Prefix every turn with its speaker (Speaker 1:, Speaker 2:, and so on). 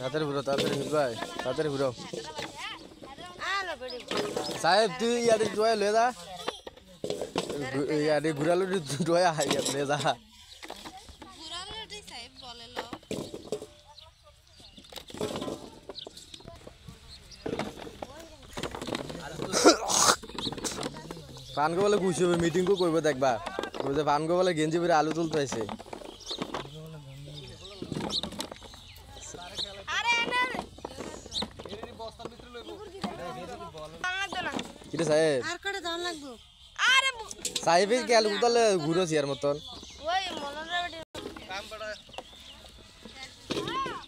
Speaker 1: তাড়াতাড়ি ঘুরো তাড়াতাড়ি ভাই তাড়াতাড়ি ঘুরো সাহেব তুই ইয়ারে জয় লয়ে যা ইয়ারে ঘুরালো জয় হাইয়া লয়ে যা পানকে বলে ঘুষি হবে মিটিং কো করবে দেখবা বলে পানকে গেঞ্জি পরে আলু তুলতে আছে কিরে সাহেব আর কটা দল লাগবো আরে সাহেব গেল উদল ঘুরো সিয়ার মতন ওই মননরা কাম বড়